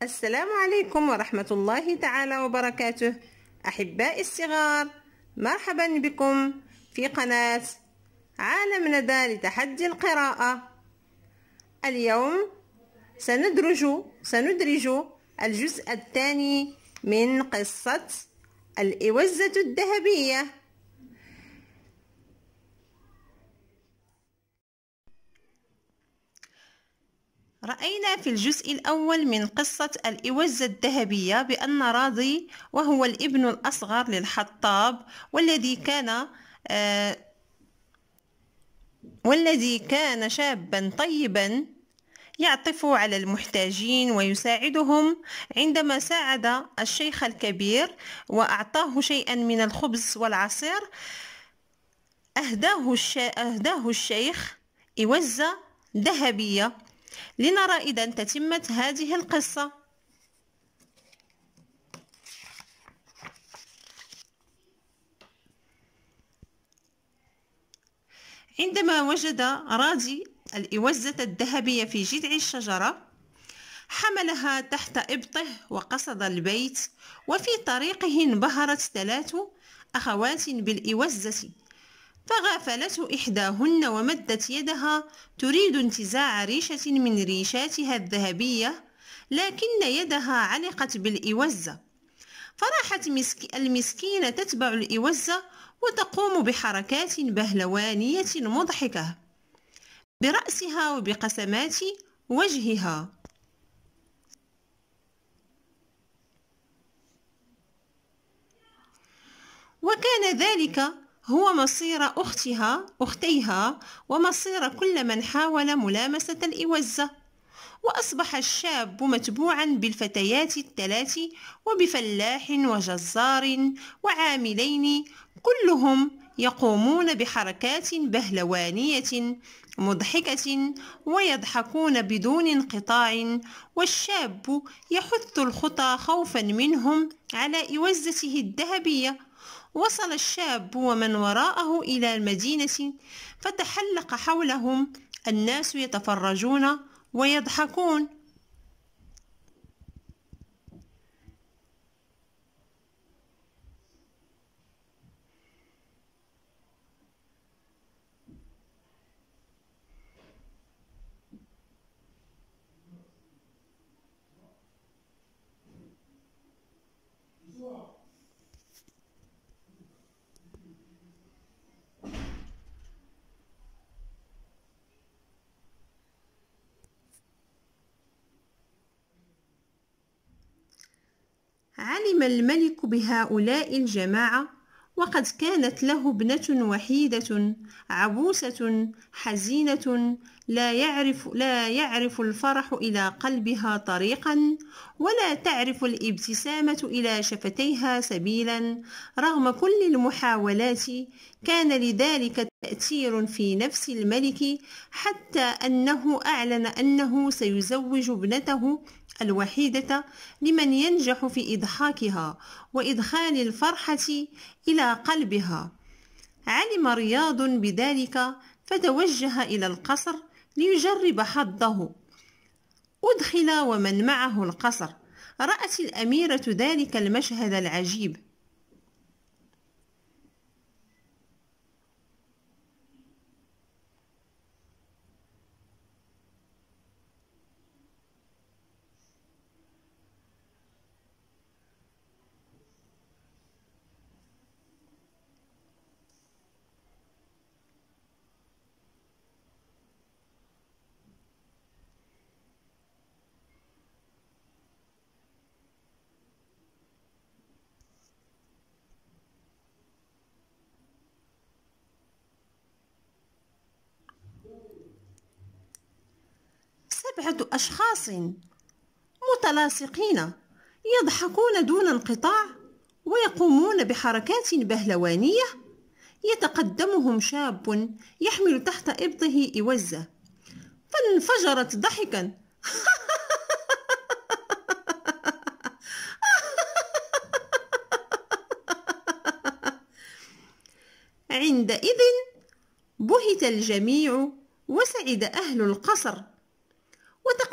السلام عليكم ورحمة الله تعالى وبركاته أحبائي الصغار مرحبا بكم في قناة عالم ندى لتحدي القراءة اليوم سندرج سندرج الجزء الثاني من قصة الإوزة الذهبية رأينا في الجزء الأول من قصة الإوزة الذهبية بأن راضي وهو الابن الأصغر للحطاب والذي كان آه، والذي كان شابا طيبا يعطف على المحتاجين ويساعدهم عندما ساعد الشيخ الكبير وأعطاه شيئا من الخبز والعصير أهداه, الشيخ إوزة ذهبية لنرى إذا تتمة هذه القصة عندما وجد راضي الإوزة الذهبية في جذع الشجرة حملها تحت إبطه وقصد البيت وفي طريقه انبهرت ثلاث أخوات بالإوزة فغافلته إحداهن ومدت يدها تريد انتزاع ريشة من ريشاتها الذهبية لكن يدها علقت بالإوزة فراحت المسكينة تتبع الإوزة وتقوم بحركات بهلوانية مضحكة برأسها وبقسمات وجهها وكان ذلك هو مصير أختها أختيها ومصير كل من حاول ملامسة الإوزة وأصبح الشاب متبوعا بالفتيات الثلاث وبفلاح وجزار وعاملين كلهم يقومون بحركات بهلوانية مضحكة ويضحكون بدون انقطاع والشاب يحث الخطى خوفا منهم على إوزته الذهبية وصل الشاب ومن وراءه إلى المدينة فتحلق حولهم الناس يتفرجون ويضحكون علم الملك بهؤلاء الجماعة وقد كانت له ابنة وحيدة عبوسة حزينة لا يعرف, لا يعرف الفرح إلى قلبها طريقا ولا تعرف الابتسامة إلى شفتيها سبيلا رغم كل المحاولات كان لذلك تأثير في نفس الملك حتى أنه أعلن أنه سيزوج ابنته الوحيدة لمن ينجح في إضحاكها وإدخال الفرحة إلى قلبها علم رياض بذلك فتوجه إلى القصر ليجرب حظه أدخل ومن معه القصر رأت الأميرة ذلك المشهد العجيب سبعة أشخاص متلاصقين يضحكون دون انقطاع ويقومون بحركات بهلوانية يتقدمهم شاب يحمل تحت إبطه إوزة فانفجرت ضحكا عندئذ بهت الجميع وسعد أهل القصر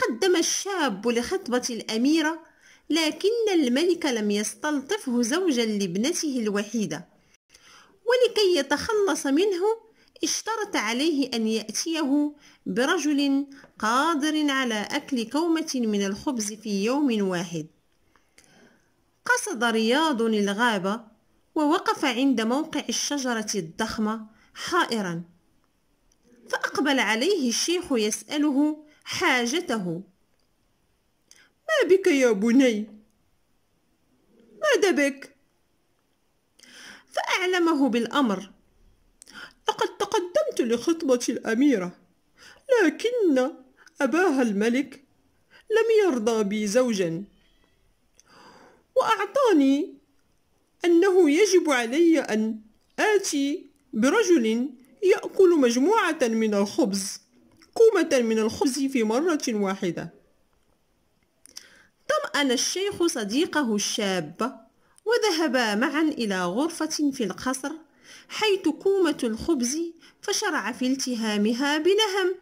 قدم الشاب لخطبة الأميرة لكن الملك لم يستلطفه زوجا لابنته الوحيدة ولكي يتخلص منه اشترط عليه أن يأتيه برجل قادر على أكل كومة من الخبز في يوم واحد قصد رياض الغابة ووقف عند موقع الشجرة الضخمة حائرا فأقبل عليه الشيخ يسأله حاجته ما بك يا بني ماذا بك فأعلمه بالأمر لقد تقدمت لخطبة الأميرة لكن أباها الملك لم يرضى بي زوجا وأعطاني أنه يجب علي أن آتي برجل يأكل مجموعة من الخبز كومة من الخبز في مرة واحدة طمأن الشيخ صديقه الشاب وذهبا معا إلى غرفة في القصر حيث كومة الخبز فشرع في التهامها بلهم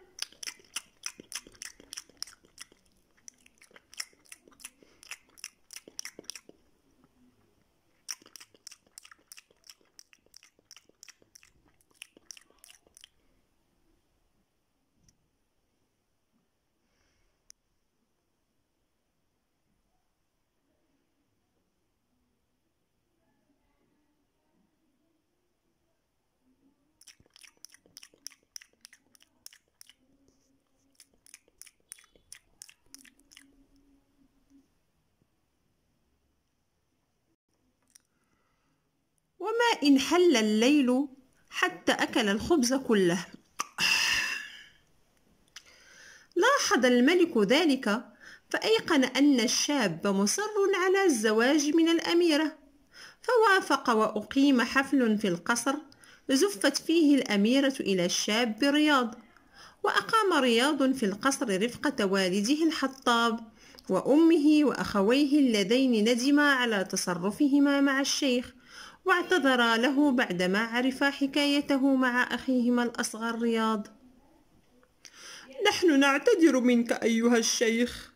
إن حل الليل حتى أكل الخبز كله لاحظ الملك ذلك فأيقن أن الشاب مصر على الزواج من الأميرة فوافق وأقيم حفل في القصر زفت فيه الأميرة إلى الشاب رياض وأقام رياض في القصر رفقة والده الحطاب وأمه وأخويه اللذين ندما على تصرفهما مع الشيخ واعتذرا له بعدما عرفا حكايته مع أخيهما الأصغر رياض نحن نعتذر منك أيها الشيخ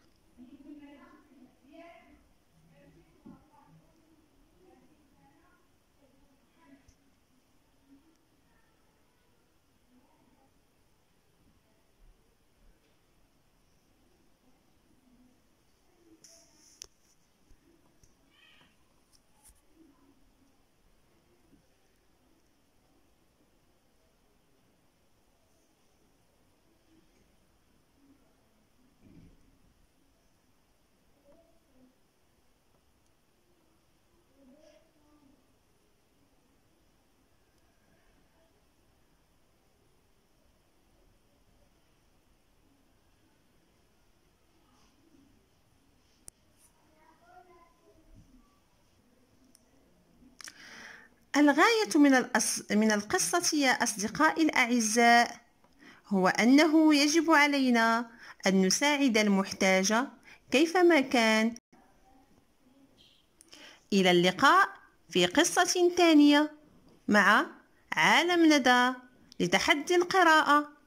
الغاية من, الأص... من القصة يا أصدقائي الأعزاء هو أنه يجب علينا أن نساعد المحتاج كيفما كان إلى اللقاء في قصة ثانية مع عالم ندى لتحدي القراءة